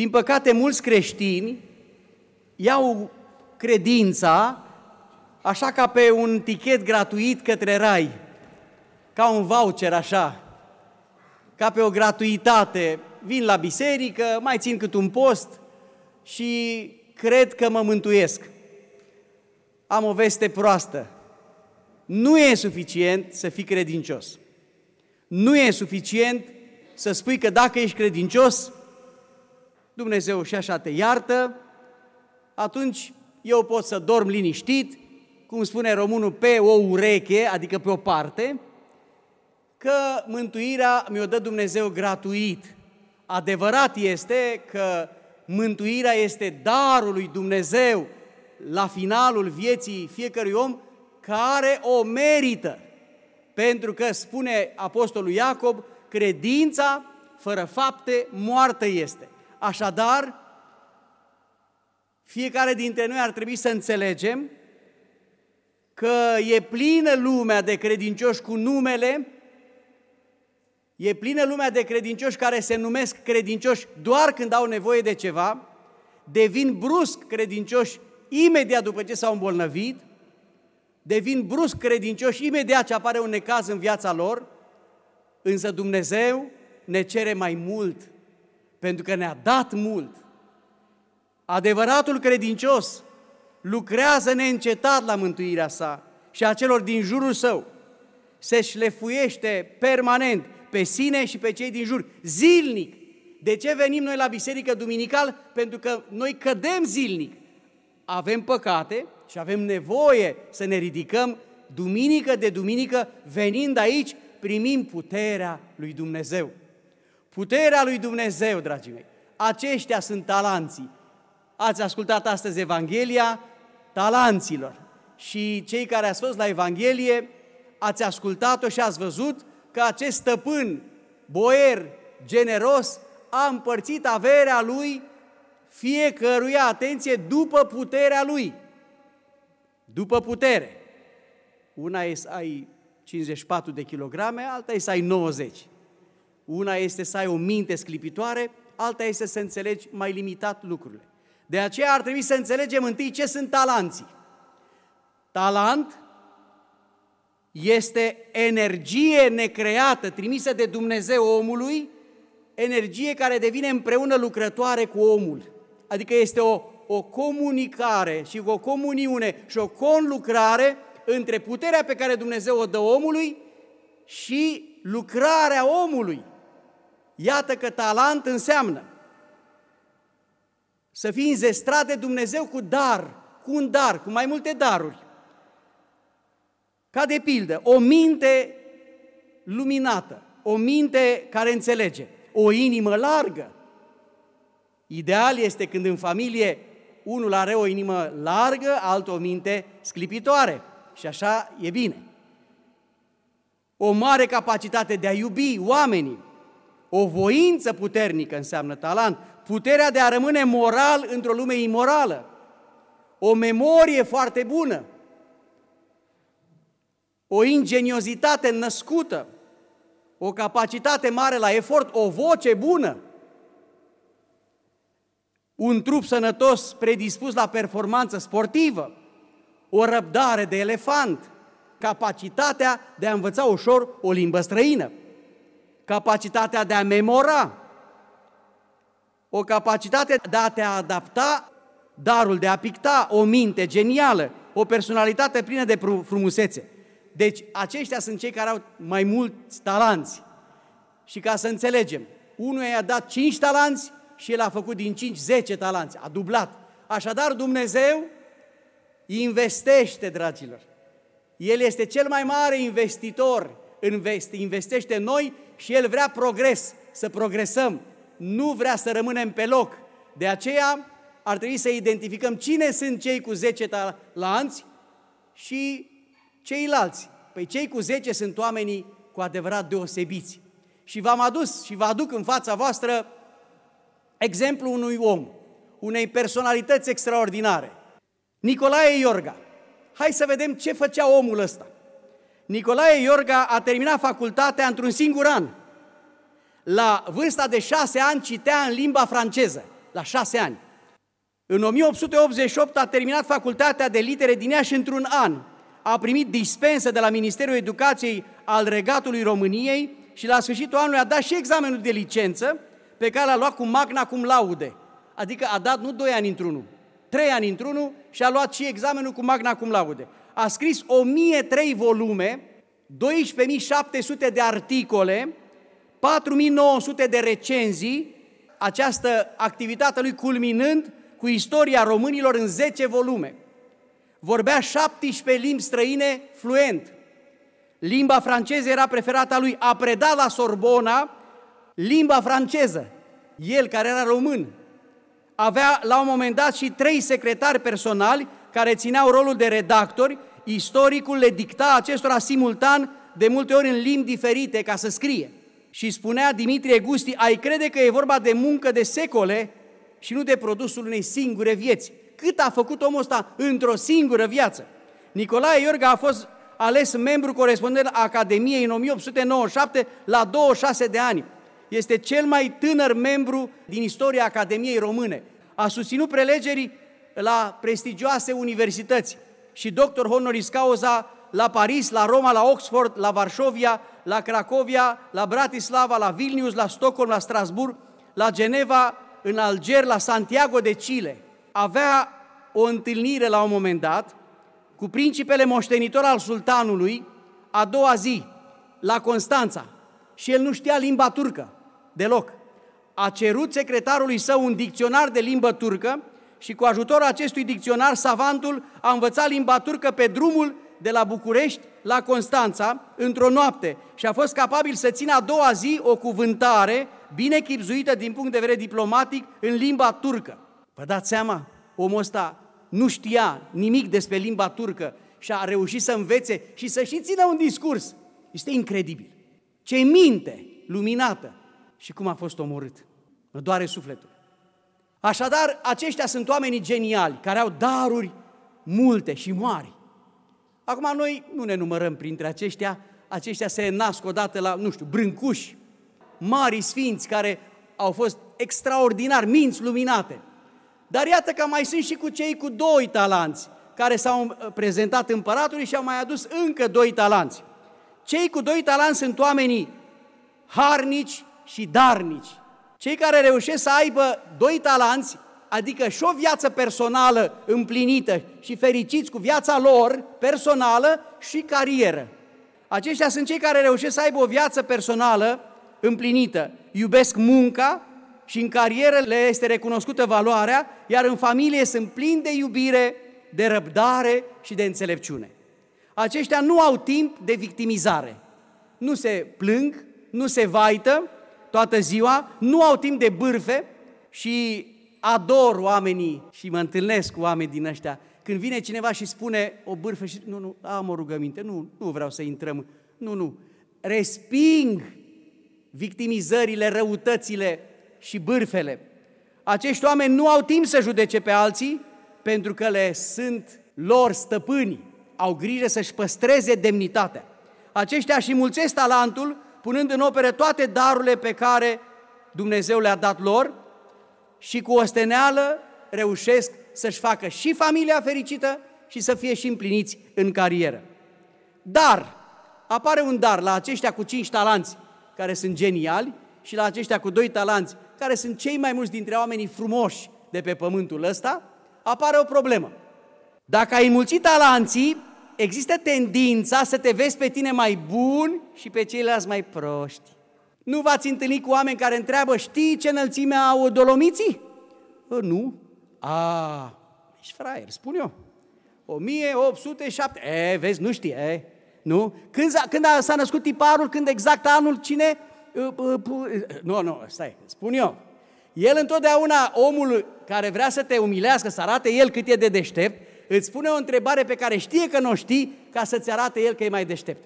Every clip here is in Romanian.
Din păcate, mulți creștini iau credința așa ca pe un tichet gratuit către rai, ca un voucher așa, ca pe o gratuitate. Vin la biserică, mai țin cât un post și cred că mă mântuiesc. Am o veste proastă. Nu e suficient să fii credincios. Nu e suficient să spui că dacă ești credincios, Dumnezeu și așa te iartă, atunci eu pot să dorm liniștit, cum spune românul, pe o ureche, adică pe o parte, că mântuirea mi-o dă Dumnezeu gratuit. Adevărat este că mântuirea este darul lui Dumnezeu la finalul vieții fiecărui om care o merită. Pentru că, spune Apostolul Iacob, credința fără fapte moartă este. Așadar, fiecare dintre noi ar trebui să înțelegem că e plină lumea de credincioși cu numele, e plină lumea de credincioși care se numesc credincioși doar când au nevoie de ceva, devin brusc credincioși imediat după ce s-au îmbolnăvit, devin brusc credincioși imediat ce apare un necaz în viața lor, însă Dumnezeu ne cere mai mult pentru că ne-a dat mult. Adevăratul credincios lucrează neîncetat la mântuirea sa și a celor din jurul său. Se șlefuiește permanent pe sine și pe cei din jur, zilnic. De ce venim noi la biserică duminical? Pentru că noi cădem zilnic. Avem păcate și avem nevoie să ne ridicăm duminică de duminică, venind aici, primim puterea lui Dumnezeu. Puterea lui Dumnezeu, dragii mei. Aceștia sunt talanții. Ați ascultat astăzi Evanghelia talanților. Și cei care ați fost la Evanghelie, ați ascultat-o și ați văzut că acest stăpân, boier, generos, a împărțit averea lui fiecăruia, atenție, după puterea lui. După putere. Una e să ai 54 de kilograme, alta e să ai 90. Una este să ai o minte sclipitoare, alta este să înțelegi mai limitat lucrurile. De aceea ar trebui să înțelegem întâi ce sunt talanții. Talant este energie necreată, trimisă de Dumnezeu omului, energie care devine împreună lucrătoare cu omul. Adică este o, o comunicare și o comuniune și o conlucrare între puterea pe care Dumnezeu o dă omului și lucrarea omului. Iată că talent înseamnă să fii înzestrat de Dumnezeu cu dar, cu un dar, cu mai multe daruri. Ca de pildă, o minte luminată, o minte care înțelege, o inimă largă. Ideal este când în familie unul are o inimă largă, altul o minte sclipitoare. Și așa e bine. O mare capacitate de a iubi oamenii, o voință puternică înseamnă talent, puterea de a rămâne moral într-o lume imorală, o memorie foarte bună, o ingeniozitate născută, o capacitate mare la efort, o voce bună, un trup sănătos predispus la performanță sportivă, o răbdare de elefant, capacitatea de a învăța ușor o limbă străină capacitatea de a memora, o capacitate de a te adapta, darul de a picta, o minte genială, o personalitate plină de frumusețe. Deci aceștia sunt cei care au mai mulți talanți. Și ca să înțelegem, unul i-a dat 5 talanți și el a făcut din 5 10 talanți, a dublat. Așadar Dumnezeu investește, dragilor. El este cel mai mare investitor, investește noi și El vrea progres, să progresăm, nu vrea să rămânem pe loc. De aceea ar trebui să identificăm cine sunt cei cu 10 talanți și ceilalți. Păi cei cu 10 sunt oamenii cu adevărat deosebiți. Și v-am adus și vă aduc în fața voastră exemplu unui om, unei personalități extraordinare. Nicolae Iorga. Hai să vedem ce făcea omul ăsta. Nicolae Iorga a terminat facultatea într-un singur an. La vârsta de șase ani citea în limba franceză, la șase ani. În 1888 a terminat facultatea de litere din Iași într-un an. A primit dispensă de la Ministerul Educației al Regatului României și la sfârșitul anului a dat și examenul de licență pe care l-a luat cu magna cum laude. Adică a dat nu doi ani într-unul, trei ani într-unul și a luat și examenul cu magna cum laude a scris 1003 volume, 12.700 de articole, 4.900 de recenzii, această activitate lui culminând cu istoria românilor în 10 volume. Vorbea 17 limbi străine fluent. Limba franceză era preferata lui, a predat la Sorbona limba franceză. El, care era român, avea la un moment dat și trei secretari personali care țineau rolul de redactori istoricul le dicta acestora simultan, de multe ori în limbi diferite, ca să scrie. Și spunea Dimitrie Gusti, ai crede că e vorba de muncă de secole și nu de produsul unei singure vieți. Cât a făcut omul ăsta într-o singură viață? Nicolae Iorga a fost ales membru corespondent al Academiei în 1897 la 26 de ani. Este cel mai tânăr membru din istoria Academiei Române. A susținut prelegerii la prestigioase universități și doctor honoris causa la Paris, la Roma, la Oxford, la Varșovia, la Cracovia, la Bratislava, la Vilnius, la Stockholm, la Strasburg, la Geneva, în Alger, la Santiago de Chile. Avea o întâlnire la un moment dat cu principele moștenitor al sultanului a doua zi, la Constanța, și el nu știa limba turcă deloc. A cerut secretarului său un dicționar de limbă turcă și cu ajutorul acestui dicționar, savantul a învățat limba turcă pe drumul de la București la Constanța într-o noapte și a fost capabil să țină a doua zi o cuvântare bine chipzuită din punct de vedere diplomatic în limba turcă. Vă dați seama? Omul ăsta nu știa nimic despre limba turcă și a reușit să învețe și să și țină un discurs. Este incredibil. Ce minte luminată și cum a fost omorât. Mă doare sufletul. Așadar, aceștia sunt oamenii geniali, care au daruri multe și mari. Acum, noi nu ne numărăm printre aceștia, aceștia se nasc odată la, nu știu, brâncuși, mari sfinți care au fost extraordinar, minți luminate. Dar iată că mai sunt și cu cei cu doi talanți, care s-au uh, prezentat împăratului și au mai adus încă doi talanți. Cei cu doi talanți sunt oamenii harnici și darnici. Cei care reușesc să aibă doi talanți, adică și o viață personală împlinită și fericiți cu viața lor personală și carieră. Aceștia sunt cei care reușesc să aibă o viață personală împlinită. Iubesc munca și în carieră le este recunoscută valoarea, iar în familie sunt plini de iubire, de răbdare și de înțelepciune. Aceștia nu au timp de victimizare. Nu se plâng, nu se vaită, toată ziua, nu au timp de bârfe și ador oamenii și mă întâlnesc cu oameni din ăștia. Când vine cineva și spune o bârfă și nu, nu, am o rugăminte, nu, nu vreau să intrăm, nu, nu. Resping victimizările, răutățile și bârfele. Acești oameni nu au timp să judece pe alții pentru că le sunt lor stăpâni. Au grijă să-și păstreze demnitatea. Aceștia și mulțesc talentul punând în opere toate darurile pe care Dumnezeu le-a dat lor și cu steneală reușesc să-și facă și familia fericită și să fie și împliniți în carieră. Dar, apare un dar la aceștia cu cinci talanți, care sunt geniali, și la aceștia cu doi talanți, care sunt cei mai mulți dintre oamenii frumoși de pe pământul ăsta, apare o problemă. Dacă ai înmulțit talanții, există tendința să te vezi pe tine mai bun și pe ceilalți mai proști. Nu v-ați întâlnit cu oameni care întreabă, știi ce înălțime au dolomiții? Bă, nu. A, ești fraier, spun eu. 1807, e, vezi, nu știi, e, nu? Când, s-a, când s-a născut tiparul, când exact anul, cine? Nu, nu, stai, spun eu. El întotdeauna, omul care vrea să te umilească, să arate el cât e de deștept, îți pune o întrebare pe care știe că nu o știi, ca să-ți arate el că e mai deștept.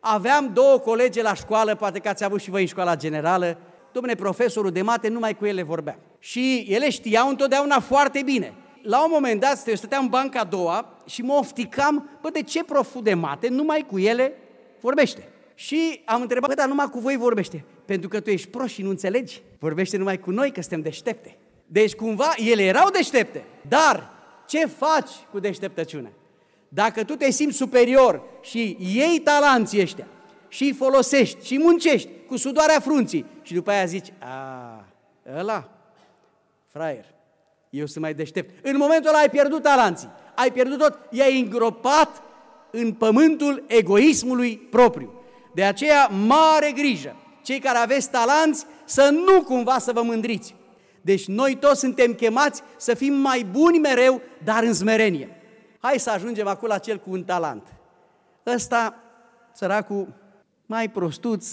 Aveam două colege la școală, poate că ați avut și voi în școala generală, domne, profesorul de mate, numai cu ele vorbea. Și ele știau întotdeauna foarte bine. La un moment dat, eu stăteam în banca a doua și mă ofticam, bă, de ce proful de mate numai cu ele vorbește? Și am întrebat, bă, dar numai cu voi vorbește. Pentru că tu ești proști și nu înțelegi. Vorbește numai cu noi, că suntem deștepte. Deci cumva ele erau deștepte, dar ce faci cu deșteptăciunea? Dacă tu te simți superior și iei talanții ăștia și îi folosești și muncești cu sudoarea frunții și după aia zici, a, ăla, fraier, eu sunt mai deștept. În momentul ăla ai pierdut talanții, ai pierdut tot, i-ai îngropat în pământul egoismului propriu. De aceea, mare grijă, cei care aveți talanți, să nu cumva să vă mândriți. Deci noi toți suntem chemați să fim mai buni mereu, dar în smerenie. Hai să ajungem acolo la cel cu un talent. Ăsta, săracul, mai prostuț,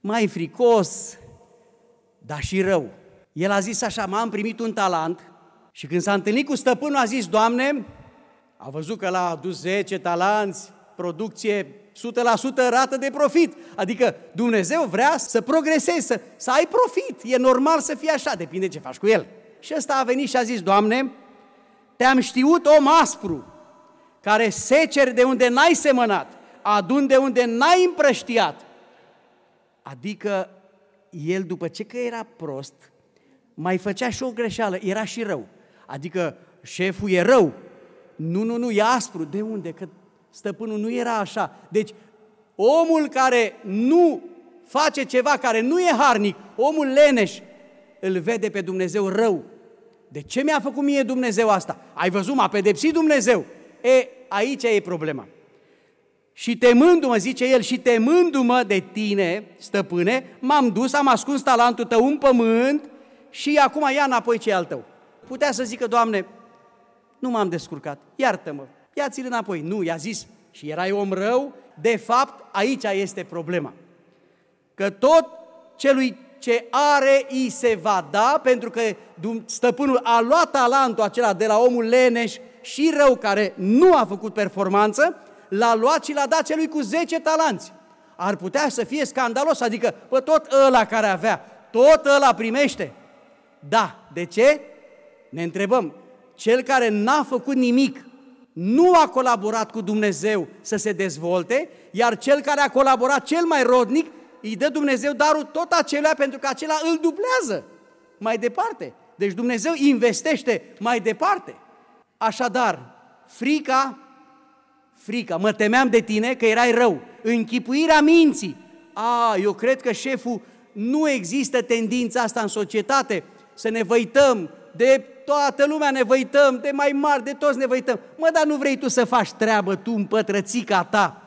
mai fricos, dar și rău. El a zis așa, m-am primit un talent și când s-a întâlnit cu stăpânul a zis, Doamne, a văzut că l-a adus 10 talanți, producție 100% rată de profit. Adică Dumnezeu vrea să progresezi, să, să ai profit. E normal să fie așa, depinde ce faci cu el. Și ăsta a venit și a zis, Doamne, te-am știut om aspru, care seceri de unde n-ai semănat, adun de unde n-ai împrăștiat. Adică el, după ce că era prost, mai făcea și o greșeală, era și rău. Adică șeful e rău. Nu, nu, nu, e aspru. De unde? Că Stăpânul nu era așa. Deci, omul care nu face ceva, care nu e harnic, omul leneș, îl vede pe Dumnezeu rău. De ce mi-a făcut mie Dumnezeu asta? Ai văzut, m-a pedepsit Dumnezeu. E, aici e problema. Și temându-mă, zice el, și temându-mă de tine, stăpâne, m-am dus, am ascuns talentul tău în pământ și acum ia înapoi ce al tău. Putea să zică, Doamne, nu m-am descurcat, iartă-mă, ia-ți-l înapoi. Nu, i-a zis, și erai om rău, de fapt, aici este problema. Că tot celui ce are, îi se va da, pentru că stăpânul a luat talentul acela de la omul leneș și rău, care nu a făcut performanță, l-a luat și l-a dat celui cu 10 talanți. Ar putea să fie scandalos, adică, bă, tot ăla care avea, tot ăla primește. Da, de ce? Ne întrebăm, cel care n-a făcut nimic, nu a colaborat cu Dumnezeu să se dezvolte, iar cel care a colaborat cel mai rodnic îi dă Dumnezeu darul tot acelea pentru că acela îl dublează mai departe. Deci Dumnezeu investește mai departe. Așadar, frica, frica, mă temeam de tine că erai rău, închipuirea minții. A, eu cred că șeful nu există tendința asta în societate să ne văităm de toată lumea ne văităm, de mai mari, de toți ne văităm. Mă, dar nu vrei tu să faci treabă, tu, pătrățica ta.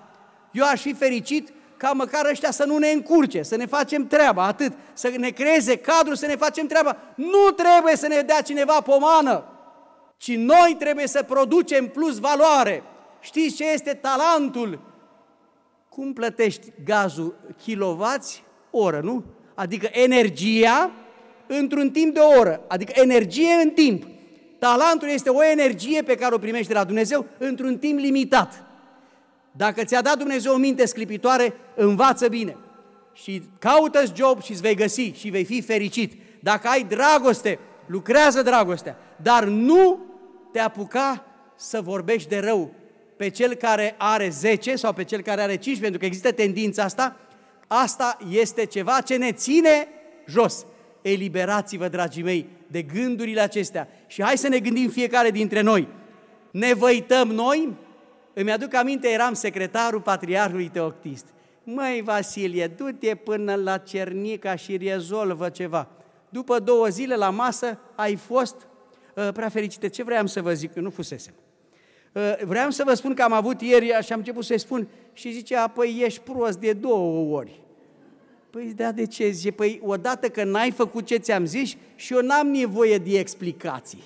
Eu aș fi fericit ca măcar ăștia să nu ne încurce, să ne facem treaba, atât, să ne creeze cadrul, să ne facem treaba. Nu trebuie să ne dea cineva pomană, ci noi trebuie să producem plus valoare. Știți ce este talentul? Cum plătești gazul? Kilovați? Oră, nu? Adică energia într-un timp de o oră, adică energie în timp. Talentul este o energie pe care o primești de la Dumnezeu într-un timp limitat. Dacă ți-a dat Dumnezeu o minte sclipitoare, învață bine și caută job și îți vei găsi și vei fi fericit. Dacă ai dragoste, lucrează dragostea, dar nu te apuca să vorbești de rău pe cel care are 10 sau pe cel care are 5, pentru că există tendința asta, asta este ceva ce ne ține jos. Eliberați-vă, dragii mei, de gândurile acestea. Și hai să ne gândim fiecare dintre noi. Ne văităm noi? Îmi aduc aminte, eram secretarul Patriarhului Teoctist. Măi, Vasilie, du-te până la Cernica și rezolvă ceva. După două zile la masă ai fost uh, prea fericită. Ce vreau să vă zic? Eu nu fusesem. Uh, vreau să vă spun că am avut ieri și am început să-i spun și zicea, păi ești prost de două ori. Păi, da, de ce? Zice, păi, odată că n-ai făcut ce ți-am zis și eu n-am nevoie de explicații.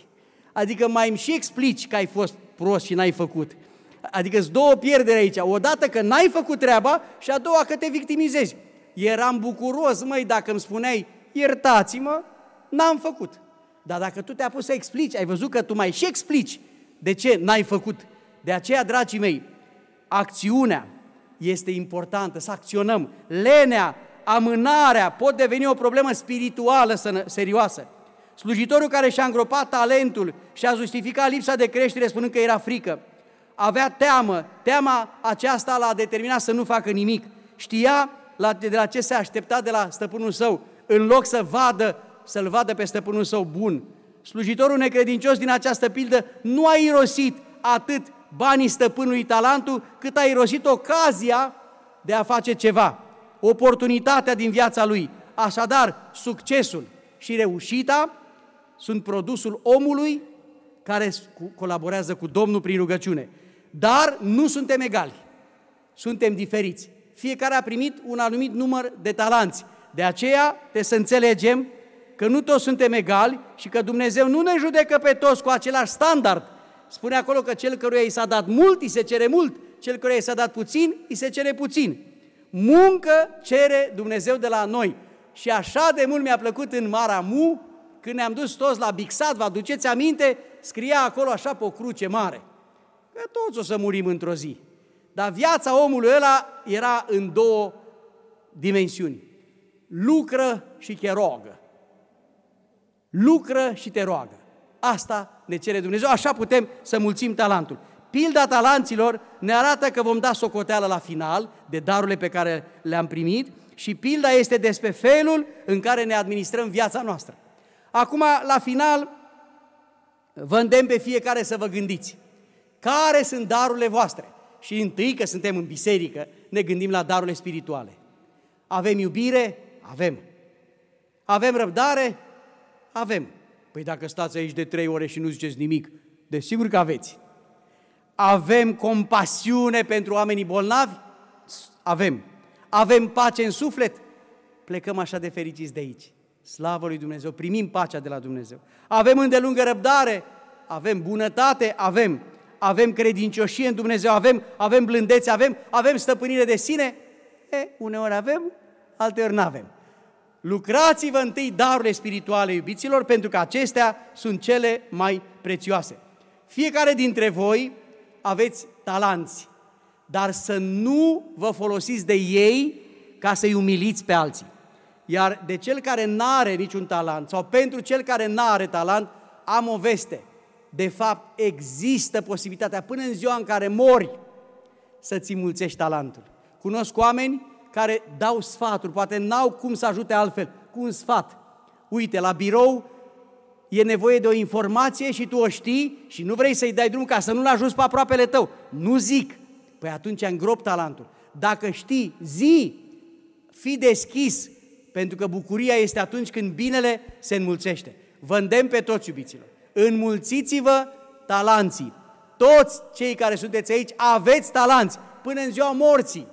Adică mai îmi și explici că ai fost prost și n-ai făcut. Adică sunt două pierderi aici. Odată că n-ai făcut treaba și a doua că te victimizezi. Eram bucuros, măi, dacă îmi spuneai, iertați-mă, n-am făcut. Dar dacă tu te-a pus să explici, ai văzut că tu mai și explici de ce n-ai făcut. De aceea, dragii mei, acțiunea este importantă, să acționăm. Lenea amânarea pot deveni o problemă spirituală serioasă. Slujitorul care și-a îngropat talentul și a justificat lipsa de creștere spunând că era frică, avea teamă, teama aceasta l-a determinat să nu facă nimic. Știa de la ce se aștepta de la stăpânul său, în loc să vadă, să-l vadă pe stăpânul său bun. Slujitorul necredincios din această pildă nu a irosit atât banii stăpânului talentul, cât a irosit ocazia de a face ceva oportunitatea din viața lui. Așadar, succesul și reușita sunt produsul omului care colaborează cu Domnul prin rugăciune. Dar nu suntem egali, suntem diferiți. Fiecare a primit un anumit număr de talanți. De aceea trebuie să înțelegem că nu toți suntem egali și că Dumnezeu nu ne judecă pe toți cu același standard. Spune acolo că cel căruia i s-a dat mult, îi se cere mult, cel căruia i s-a dat puțin, îi se cere puțin muncă cere Dumnezeu de la noi. Și așa de mult mi-a plăcut în Maramu, când ne-am dus toți la Bixat, vă aduceți aminte, scria acolo așa pe o cruce mare. Că toți o să murim într-o zi. Dar viața omului ăla era în două dimensiuni. Lucră și te roagă. Lucră și te roagă. Asta ne cere Dumnezeu, așa putem să mulțim talentul. Pilda talanților ne arată că vom da socoteală la final de darurile pe care le-am primit și pilda este despre felul în care ne administrăm viața noastră. Acum, la final, vă îndemn pe fiecare să vă gândiți. Care sunt darurile voastre? Și întâi, că suntem în biserică, ne gândim la darurile spirituale. Avem iubire? Avem. Avem răbdare? Avem. Păi dacă stați aici de trei ore și nu ziceți nimic, desigur că aveți. Avem compasiune pentru oamenii bolnavi? Avem. Avem pace în suflet? Plecăm așa de fericiți de aici. Slavă lui Dumnezeu, primim pacea de la Dumnezeu. Avem îndelungă răbdare? Avem bunătate? Avem. Avem credincioșie în Dumnezeu? Avem. Avem blândețe? Avem. Avem stăpânire de sine? E, uneori avem, alteori nu avem. Lucrați-vă întâi darurile spirituale, iubiților, pentru că acestea sunt cele mai prețioase. Fiecare dintre voi aveți talanți, dar să nu vă folosiți de ei ca să-i umiliți pe alții. Iar de cel care nu are niciun talent sau pentru cel care nu are talent, am o veste. De fapt, există posibilitatea până în ziua în care mori să-ți mulțești talentul. Cunosc oameni care dau sfaturi, poate n-au cum să ajute altfel, cu un sfat. Uite, la birou e nevoie de o informație și tu o știi și nu vrei să-i dai drum ca să nu-l ajungi pe aproapele tău. Nu zic. Păi atunci îngrop talentul. Dacă știi, zi, fii deschis, pentru că bucuria este atunci când binele se înmulțește. Vă îndemn pe toți, iubiților. Înmulțiți-vă talanții. Toți cei care sunteți aici aveți talanți până în ziua morții.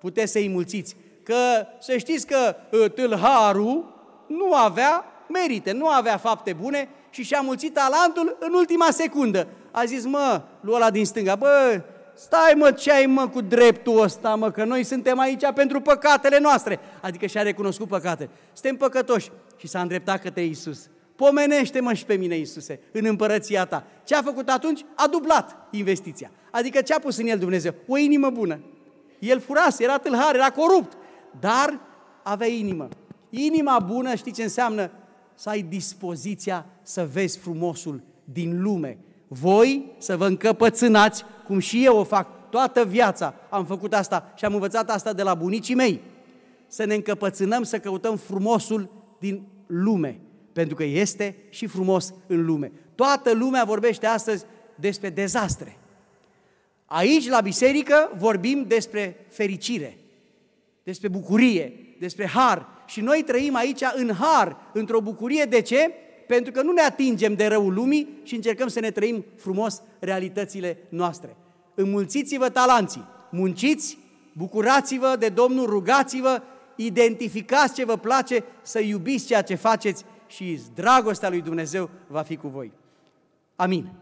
Puteți să-i mulțiți. Că să știți că ă, tâlharul nu avea merite, nu avea fapte bune și și-a mulțit talentul în ultima secundă. A zis, mă, lua la din stânga, bă, stai mă, ce ai mă cu dreptul ăsta, mă, că noi suntem aici pentru păcatele noastre. Adică și-a recunoscut păcate. Suntem păcătoși și s-a îndreptat către Isus. Pomenește-mă și pe mine, Isuse, în împărăția ta. Ce a făcut atunci? A dublat investiția. Adică ce a pus în el Dumnezeu? O inimă bună. El furase, era tâlhar, era corupt, dar avea inimă. Inima bună, știi ce înseamnă? să ai dispoziția să vezi frumosul din lume. Voi să vă încăpățânați, cum și eu o fac toată viața. Am făcut asta și am învățat asta de la bunicii mei. Să ne încăpățânăm, să căutăm frumosul din lume, pentru că este și frumos în lume. Toată lumea vorbește astăzi despre dezastre. Aici, la biserică, vorbim despre fericire, despre bucurie, despre har, și noi trăim aici în har, într-o bucurie. De ce? Pentru că nu ne atingem de răul lumii și încercăm să ne trăim frumos realitățile noastre. Înmulțiți-vă talanții, munciți, bucurați-vă de Domnul, rugați-vă, identificați ce vă place, să iubiți ceea ce faceți și dragostea lui Dumnezeu va fi cu voi. Amin.